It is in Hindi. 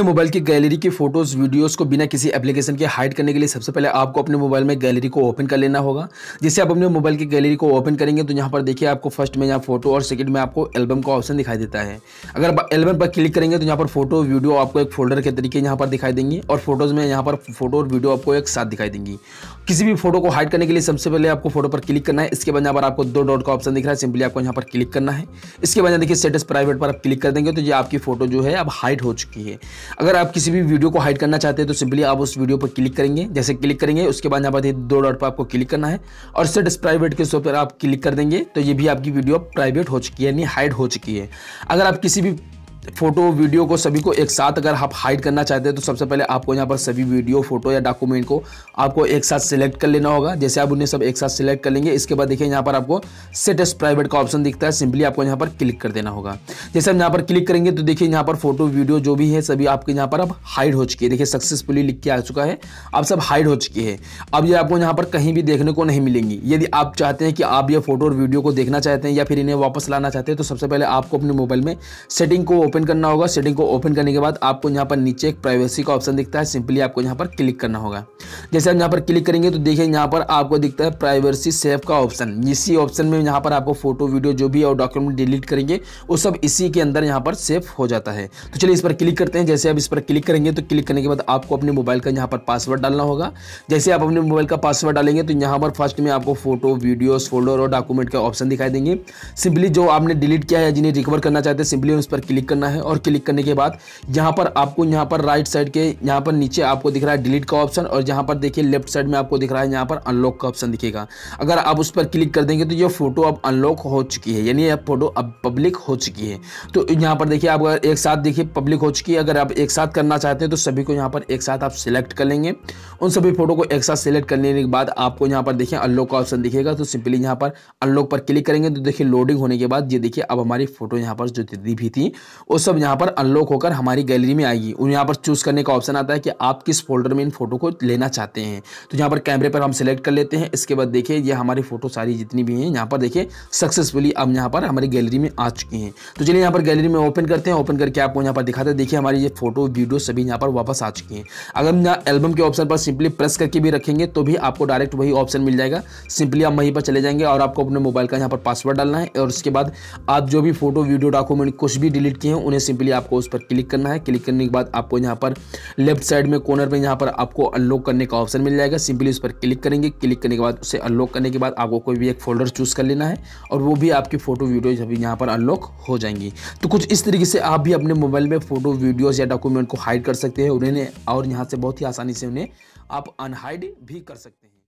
अपने मोबाइल की गैलरी की फोटोज़ वीडियोस को बिना किसी एप्लीकेशन के हाइड करने के लिए सबसे पहले आपको अपने मोबाइल में गैलरी को ओपन कर लेना होगा जैसे आप अपने मोबाइल की गैलरी को ओपन करेंगे तो यहाँ पर देखिए आपको फर्स्ट में यहाँ फोटो और सेकंड में आपको एल्बम का ऑप्शन दिखाई देता है अगर एल्बम पर क्लिक करेंगे तो यहाँ पर फोटो वीडियो आपको एक फोल्डर के तरीके यहाँ पर दिखाई देंगी और फोटोज़ में यहाँ पर फोटो और वीडियो आपको एक साथ दिखाई देंगी किसी भी फोटो को हाइड करने के लिए सबसे पहले आपको फोटो पर क्लिक करना है इसके बाद यहाँ पर आपको दो डॉट का ऑप्शन दिख रहा है सिंपली आपको यहाँ पर क्लिक करना है इसके बाद देखिए स्टेटस प्राइवेट पर आप क्लिक कर देंगे तो ये आपकी फोटो जो है अब हाइड हो चुकी है अगर आप किसी भी वीडियो को हाइड करना चाहते हैं तो सिंपली आप उस वीडियो पर क्लिक करेंगे जैसे क्लिक करेंगे उसके बाद यहाँ पर दो डॉट पर आपको क्लिक करना है और स्टेटस प्राइवेट के पर आप क्लिक कर देंगे तो ये भी आपकी वीडियो प्राइवेट हो चुकी है यानी हाइड हो चुकी है अगर आप किसी भी फोटो वीडियो को सभी को एक साथ अगर आप हाइड करना चाहते हैं तो सबसे पहले आपको यहाँ पर सभी वीडियो फोटो या डॉक्यूमेंट को आपको एक साथ सिलेक्ट कर लेना होगा जैसे आप उन्हें सब एक साथ सिलेक्ट कर लेंगे इसके बाद देखिए यहाँ पर आपको सेटस प्राइवेट का ऑप्शन दिखता है सिंपली आपको यहाँ पर क्लिक कर देना होगा जैसे हम यहाँ पर क्लिक करेंगे तो देखिए यहाँ पर फोटो वीडियो जो भी है सभी आपके यहाँ पर अब हाइड हो चुकी है देखिए सक्सेसफुली लिख के आ चुका है अब सब हाइड हो चुकी है अब ये आपको यहाँ पर कहीं भी देखने को नहीं मिलेंगी यदि आप चाहते हैं कि आप ये फोटो और वीडियो को देखना चाहते हैं या फिर इन्हें वापस लाना चाहते हैं तो सबसे पहले आपको अपने मोबाइल में सेटिंग को ओपन करना होगा सेटिंग को ओपन करने के बाद आपको यहाँ पर नीचे एक प्राइवेसी का ऑप्शन दिखता है सिंपली आपको यहाँ पर क्लिक करना होगा जैसे आप यहाँ पर क्लिक करेंगे तो देखिए यहाँ पर आपको दिखता है प्राइवेसी सेव का ऑप्शन इसी ऑप्शन में यहाँ पर आपको फोटो वीडियो जो भी और डॉक्यूमेंट डिलीट करेंगे वो सब इसी के अंदर यहाँ पर सेव हो जाता है तो चलिए इस पर क्लिक करते हैं जैसे आप इस पर क्लिक करेंगे तो क्लिक करने के बाद आपको अपने मोबाइल का यहाँ पर पासवर्ड डालना होगा जैसे आप अपने मोबाइल का पासवर्ड डालेंगे तो यहाँ पर फर्स्ट में आपको फोटो वीडियोस फोल्डर और डॉक्यूमेंट का ऑप्शन दिखाई देंगे सिंपली जो आपने डिलीट किया है जिन्हें रिकवर करना चाहते हैं सिंपली उस पर क्लिक करना है और क्लिक करने के बाद यहाँ पर आपको यहाँ पर राइट साइड के यहाँ पर नीचे आपको दिख रहा है डिलीट का ऑप्शन और यहाँ पर देखिए लेफ्ट साइड में आपको दिख रहा है यहाँ पर अनलॉक का ऑप्शन दिखेगा अगर आप उस पर क्लिक कर देंगे तो ये फोटो अब अनलॉक हो चुकी है यानी यह फोटो अब पब्लिक हो चुकी है तो यहाँ पर देखिए आप एक साथ देखिए पब्लिक हो चुकी है अगर आप एक साथ करना चाहते हैं तो सभी को यहाँ पर एक साथ आप सिलेक्ट कर लेंगे उन सभी फोटो को एक साथ सिलेक्ट करने के बाद आपको यहाँ पर देखिए अनलॉक का ऑप्शन दिखेगा तो सिंपली यहाँ पर अनलॉक पर क्लिक करेंगे तो देखिए लोडिंग होने के बाद ये देखिए अब हमारी फोटो यहाँ पर जो दी भी थी वो सब यहाँ पर अनलॉक होकर हमारी गैलरी में आएगी और यहाँ पर चूज़ करने का ऑप्शन आता है कि आप किस फोल्डर में इन फोटो को लेना चाहते हैं तो यहाँ पर कैमरे पर हम सिलेक्ट कर लेते हैं इसके बाद देखिए ये हमारी फ़ोटो सारी जितनी भी हैं यहाँ पर देखिए सक्सेसफुली अब यहाँ पर हमारी गैलरी में आ चुकी हैं तो चलिए यहाँ पर गैलरी में ओपन करते हैं ओपन करके आपको यहाँ पर दिखाते हैं देखिए हमारी ये फोटो वीडियो सभी यहाँ पर वापस आ चुकी हैं अगर हम यहाँ एल्बम के ऑप्शन पर सिंपली प्रेस करके भी रखेंगे तो भी आपको डायरेक्ट वही ऑप्शन मिल जाएगा सिंपली आप वहीं पर चले जाएंगे और आपको अपने मोबाइल का यहाँ पर पासवर्ड डालना है और उसके बाद आप जो भी फोटो वीडियो डॉक्यूमेंट कुछ भी डिलीट किए हैं हैं उन्हें सिंपली आपको उस पर क्लिक करना है क्लिक करने के बाद आपको यहाँ पर लेफ्ट साइड में कॉर्नर में यहाँ पर आपको अनलॉक करने का ऑप्शन मिल जाएगा सिंपली उस पर क्लिक करेंगे क्लिक करने के बाद उसे अनलॉक करने के बाद आपको कोई भी एक फोल्डर चूज़ कर लेना है और वो भी आपकी फ़ोटो वीडियोज अभी यहाँ पर अनलॉक हो जाएंगी तो कुछ इस तरीके से आप भी अपने मोबाइल में फ़ोटो वीडियोज़ या डॉक्यूमेंट को हाइड कर सकते हैं उन्हें और यहाँ से बहुत ही आसानी से उन्हें आप अनहाइड भी कर सकते हैं